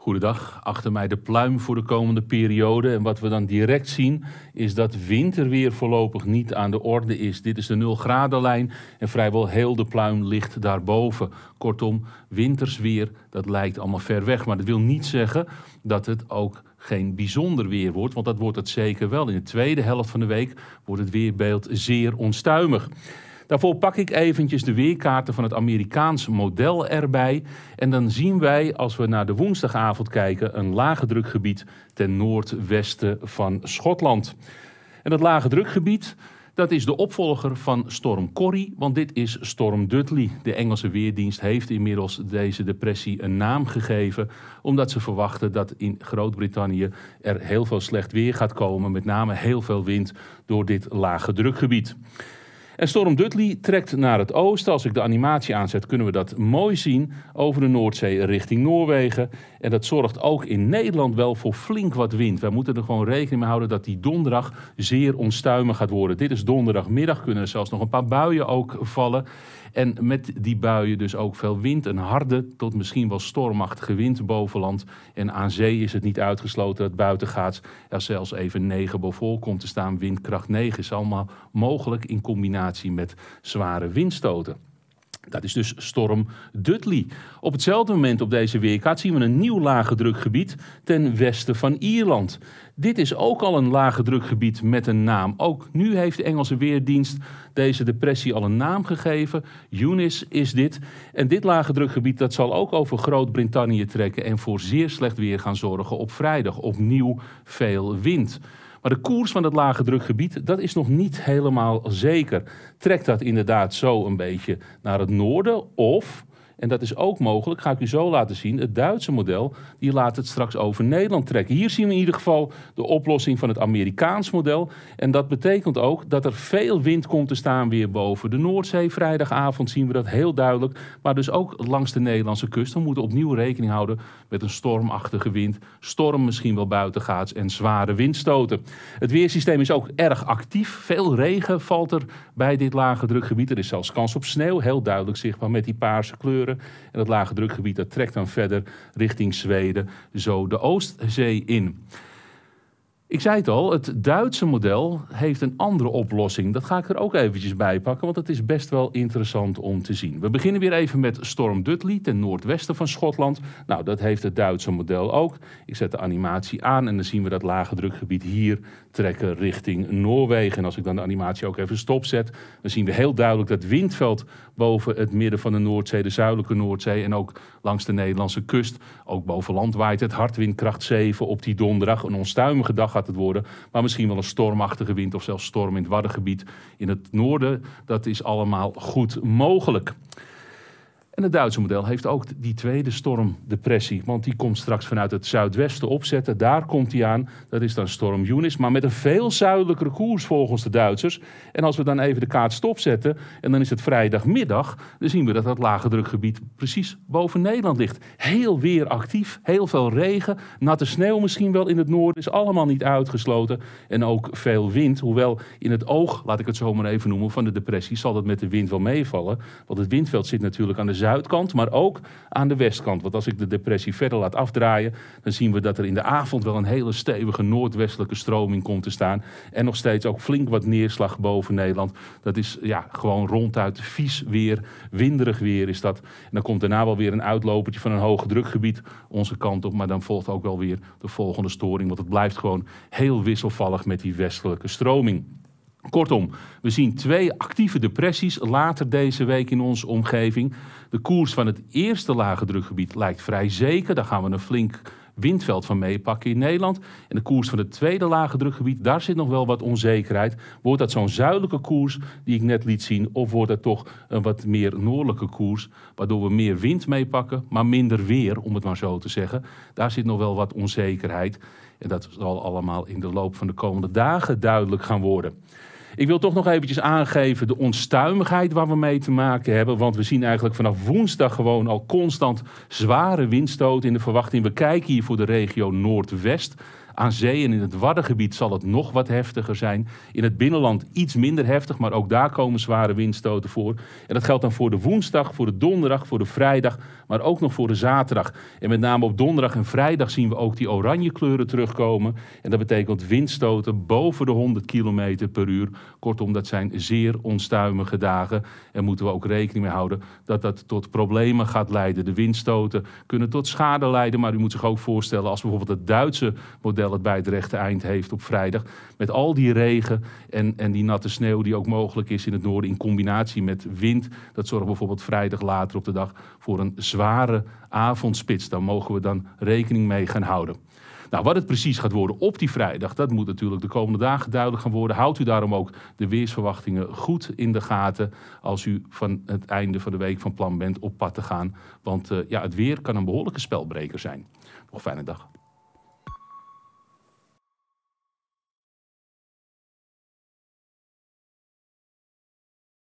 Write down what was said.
Goedendag, achter mij de pluim voor de komende periode. En wat we dan direct zien is dat winterweer voorlopig niet aan de orde is. Dit is de 0 gradenlijn en vrijwel heel de pluim ligt daarboven. Kortom, wintersweer, dat lijkt allemaal ver weg. Maar dat wil niet zeggen dat het ook geen bijzonder weer wordt, want dat wordt het zeker wel. In de tweede helft van de week wordt het weerbeeld zeer onstuimig. Daarvoor pak ik eventjes de weerkaarten van het Amerikaans model erbij. En dan zien wij, als we naar de woensdagavond kijken, een lage drukgebied ten noordwesten van Schotland. En dat lage drukgebied. Dat is de opvolger van storm Corrie, want dit is storm Dudley. De Engelse weerdienst heeft inmiddels deze depressie een naam gegeven, omdat ze verwachten dat in Groot-Brittannië er heel veel slecht weer gaat komen, met name heel veel wind door dit lage drukgebied. En Storm Dudley trekt naar het oosten. Als ik de animatie aanzet, kunnen we dat mooi zien over de Noordzee richting Noorwegen. En dat zorgt ook in Nederland wel voor flink wat wind. Wij moeten er gewoon rekening mee houden dat die donderdag zeer onstuimig gaat worden. Dit is donderdagmiddag, kunnen er zelfs nog een paar buien ook vallen. En met die buien dus ook veel wind. Een harde tot misschien wel stormachtige wind bovenland. En aan zee is het niet uitgesloten dat buitengaats er zelfs even 9 boven komt te staan. Windkracht 9 is allemaal mogelijk in combinatie met zware windstoten. Dat is dus storm Dudley. Op hetzelfde moment op deze weerkaart zien we een nieuw lage drukgebied ten westen van Ierland. Dit is ook al een lage drukgebied met een naam. Ook nu heeft de Engelse Weerdienst deze depressie al een naam gegeven. Eunice is dit. En dit lage drukgebied dat zal ook over Groot-Brittannië trekken en voor zeer slecht weer gaan zorgen op vrijdag. Opnieuw veel wind. Maar de koers van het lage drukgebied, dat is nog niet helemaal zeker. Trekt dat inderdaad zo een beetje naar het noorden? Of en dat is ook mogelijk, ga ik u zo laten zien. Het Duitse model, die laat het straks over Nederland trekken. Hier zien we in ieder geval de oplossing van het Amerikaans model. En dat betekent ook dat er veel wind komt te staan weer boven de Noordzee. Vrijdagavond zien we dat heel duidelijk. Maar dus ook langs de Nederlandse kust. We moeten opnieuw rekening houden met een stormachtige wind. Storm misschien wel buitengaats en zware windstoten. Het weersysteem is ook erg actief. Veel regen valt er bij dit lage drukgebied. Er is zelfs kans op sneeuw, heel duidelijk zichtbaar met die paarse kleuren. En dat lage drukgebied dat trekt dan verder richting Zweden zo de Oostzee in. Ik zei het al, het Duitse model heeft een andere oplossing. Dat ga ik er ook eventjes bij pakken, want het is best wel interessant om te zien. We beginnen weer even met Storm Dudley ten noordwesten van Schotland. Nou, dat heeft het Duitse model ook. Ik zet de animatie aan en dan zien we dat lage drukgebied hier trekken richting Noorwegen. En als ik dan de animatie ook even stopzet, dan zien we heel duidelijk dat windveld boven het midden van de Noordzee, de zuidelijke Noordzee en ook langs de Nederlandse kust, ook boven land waait het hardwindkracht 7 op die donderdag. Een onstuimige dag worden. Maar misschien wel een stormachtige wind of zelfs storm in het Waddengebied in het noorden. Dat is allemaal goed mogelijk. En het Duitse model heeft ook die tweede stormdepressie. Want die komt straks vanuit het zuidwesten opzetten. Daar komt die aan. Dat is dan storm Eunice. Maar met een veel zuidelijkere koers volgens de Duitsers. En als we dan even de kaart stopzetten. En dan is het vrijdagmiddag. Dan zien we dat dat lage drukgebied precies boven Nederland ligt. Heel weer actief. Heel veel regen. Natte sneeuw misschien wel in het noorden. Is allemaal niet uitgesloten. En ook veel wind. Hoewel in het oog, laat ik het zo even noemen, van de depressie. Zal dat met de wind wel meevallen. Want het windveld zit natuurlijk aan de zuidkant, maar ook aan de westkant. Want als ik de depressie verder laat afdraaien, dan zien we dat er in de avond wel een hele stevige noordwestelijke stroming komt te staan. En nog steeds ook flink wat neerslag boven Nederland. Dat is ja, gewoon ronduit vies weer, winderig weer is dat. En dan komt daarna wel weer een uitlopertje van een hoge drukgebied onze kant op. Maar dan volgt ook wel weer de volgende storing, want het blijft gewoon heel wisselvallig met die westelijke stroming. Kortom, we zien twee actieve depressies later deze week in onze omgeving. De koers van het eerste lage drukgebied lijkt vrij zeker. Daar gaan we een flink windveld van meepakken in Nederland. En de koers van het tweede lage drukgebied, daar zit nog wel wat onzekerheid. Wordt dat zo'n zuidelijke koers die ik net liet zien, of wordt dat toch een wat meer noordelijke koers, waardoor we meer wind meepakken, maar minder weer, om het maar zo te zeggen. Daar zit nog wel wat onzekerheid. En dat zal allemaal in de loop van de komende dagen duidelijk gaan worden. Ik wil toch nog eventjes aangeven de onstuimigheid waar we mee te maken hebben. Want we zien eigenlijk vanaf woensdag gewoon al constant zware windstoten in de verwachting. We kijken hier voor de regio Noordwest aan zee en in het Waddengebied zal het nog wat heftiger zijn. In het binnenland iets minder heftig, maar ook daar komen zware windstoten voor. En dat geldt dan voor de woensdag, voor de donderdag, voor de vrijdag, maar ook nog voor de zaterdag. En met name op donderdag en vrijdag zien we ook die oranje kleuren terugkomen. En dat betekent windstoten boven de 100 km per uur. Kortom, dat zijn zeer onstuimige dagen. En moeten we ook rekening mee houden dat dat tot problemen gaat leiden. De windstoten kunnen tot schade leiden, maar u moet zich ook voorstellen als bijvoorbeeld het Duitse model hoewel het bij het rechte eind heeft op vrijdag. Met al die regen en, en die natte sneeuw die ook mogelijk is in het noorden in combinatie met wind. Dat zorgt bijvoorbeeld vrijdag later op de dag voor een zware avondspits. Daar mogen we dan rekening mee gaan houden. Nou, wat het precies gaat worden op die vrijdag, dat moet natuurlijk de komende dagen duidelijk gaan worden. Houdt u daarom ook de weersverwachtingen goed in de gaten als u van het einde van de week van plan bent op pad te gaan. Want eh, ja, het weer kan een behoorlijke spelbreker zijn. Nog fijne dag.